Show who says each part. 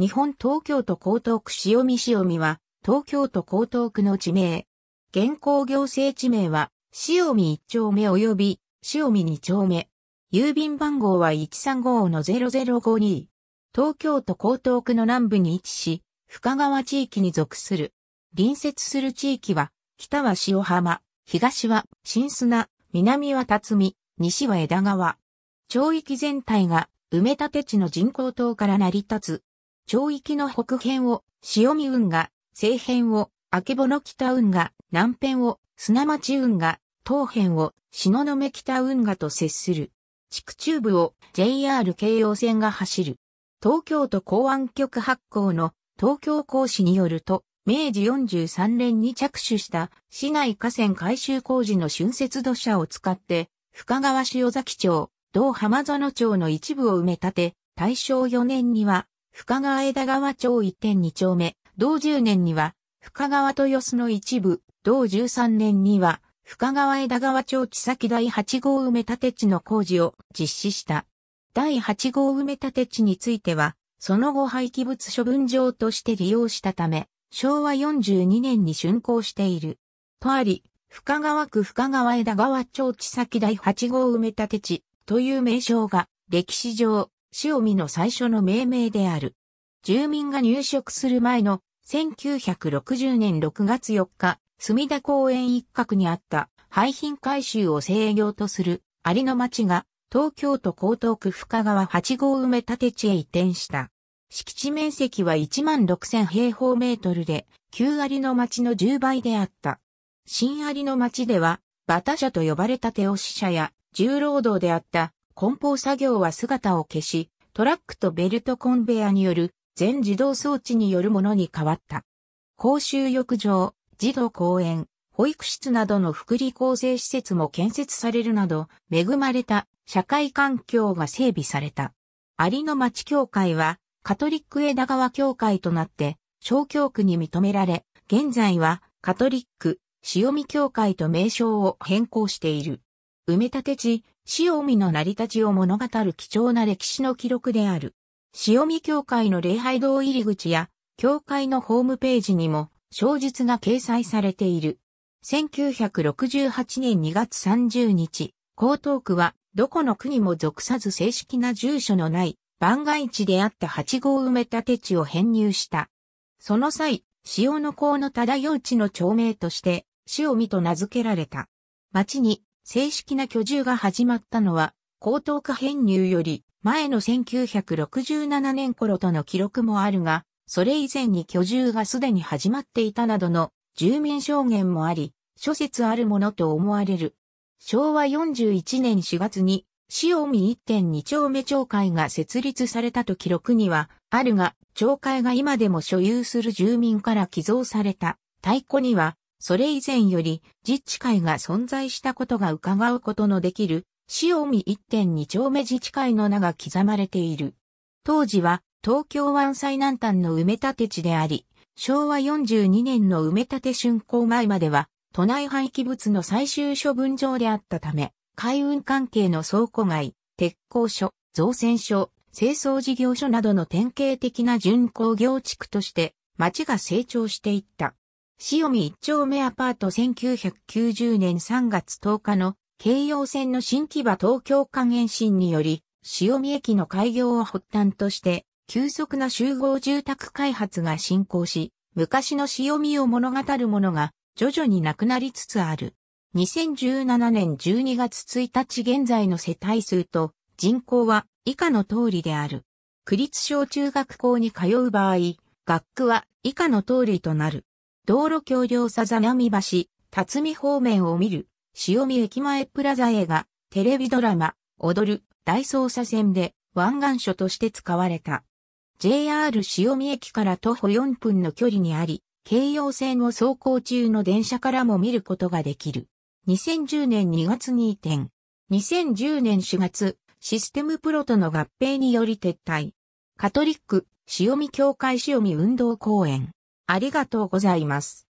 Speaker 1: 日本東京都江東区塩見塩見は、東京都江東区の地名。現行行政地名は、塩見1丁目及び、塩見2丁目。郵便番号は135 0052。東京都江東区の南部に位置し、深川地域に属する。隣接する地域は、北は塩浜、東は新砂、南は辰巳、西は枝川。町域全体が埋め立て地の人工島から成り立つ町域の北辺を潮見運河、西辺をの北運河、南辺を砂町運河、東辺をの目北運河と接する。地区中部を JR 京葉線が走る。東京都港湾局発行の東京公使によると、明治43年に着手した市内河川改修工事の浚渫土砂を使って、深川塩崎町、道浜園町の一部を埋め立て、大正4年には深川枝川町一点二丁目、同10年には、深川豊洲の一部、同13年には、深川枝川町地先第8号埋め立て地の工事を実施した。第8号埋め立て地については、その後廃棄物処分場として利用したため、昭和42年に竣工している。とあり、深川区深川枝川町地先第8号埋め立て地という名称が歴史上塩見の最初の命名である。住民が入植する前の1960年6月4日、墨田公園一角にあった廃品回収を制御とするありの町が東京都江東区深川8号埋め立て地へ移転した。敷地面積は16,000平方メートルで、旧ありの町の10倍であった。新ありの町では、バタ社と呼ばれた手押し社や重労働であった梱包作業は姿を消し、トラックとベルトコンベヤによる全自動装置によるものに変わった。公衆浴場、児童公園、保育室などの福利厚生施設も建設されるなど、恵まれた社会環境が整備された。有野町協会は、カトリック枝川協会となって、小教区に認められ、現在は、カトリック、塩見協会と名称を変更している。埋め立て地、塩見の成り立ちを物語る貴重な歴史の記録である。塩見教会の礼拝堂入り口や、教会のホームページにも、小述が掲載されている。1968年2月30日、江東区は、どこの区にも属さず正式な住所のない、番外地であった8号埋め立て地を編入した。その際、塩の港の漂う地の町名として、塩見と名付けられた。町に正式な居住が始まったのは、高等化編入より前の1967年頃との記録もあるが、それ以前に居住がすでに始まっていたなどの住民証言もあり、諸説あるものと思われる。昭和41年4月に、塩見1.2丁目町会が設立されたと記録には、あるが、町会が今でも所有する住民から寄贈された、太鼓には、それ以前より自治会が存在したことが伺うことのできる、塩見1.2丁目自治会の名が刻まれている。当時は東京湾最南端の埋め立て地であり、昭和42年の埋め立て竣工前までは、都内廃棄物の最終処分場であったため、海運関係の倉庫街、鉄工所、造船所、清掃事業所などの典型的な巡航業地区として、町が成長していった。潮見一丁目アパート1990年3月10日の京葉線の新木場東京間延伸により、潮見駅の開業を発端として、急速な集合住宅開発が進行し、昔の潮見を物語るものが徐々になくなりつつある。2017年12月1日現在の世帯数と人口は以下の通りである。区立小中学校に通う場合、学区は以下の通りとなる。道路橋梁さざ波橋、辰巳方面を見る、潮見駅前プラザ映画、テレビドラマ、踊る、大捜査線で、湾岸署として使われた。JR 潮見駅から徒歩4分の距離にあり、京葉線を走行中の電車からも見ることができる。2010年2月に移転。2010年4月、システムプロとの合併により撤退。カトリック、潮見教会潮見運動公園。ありがとうございます。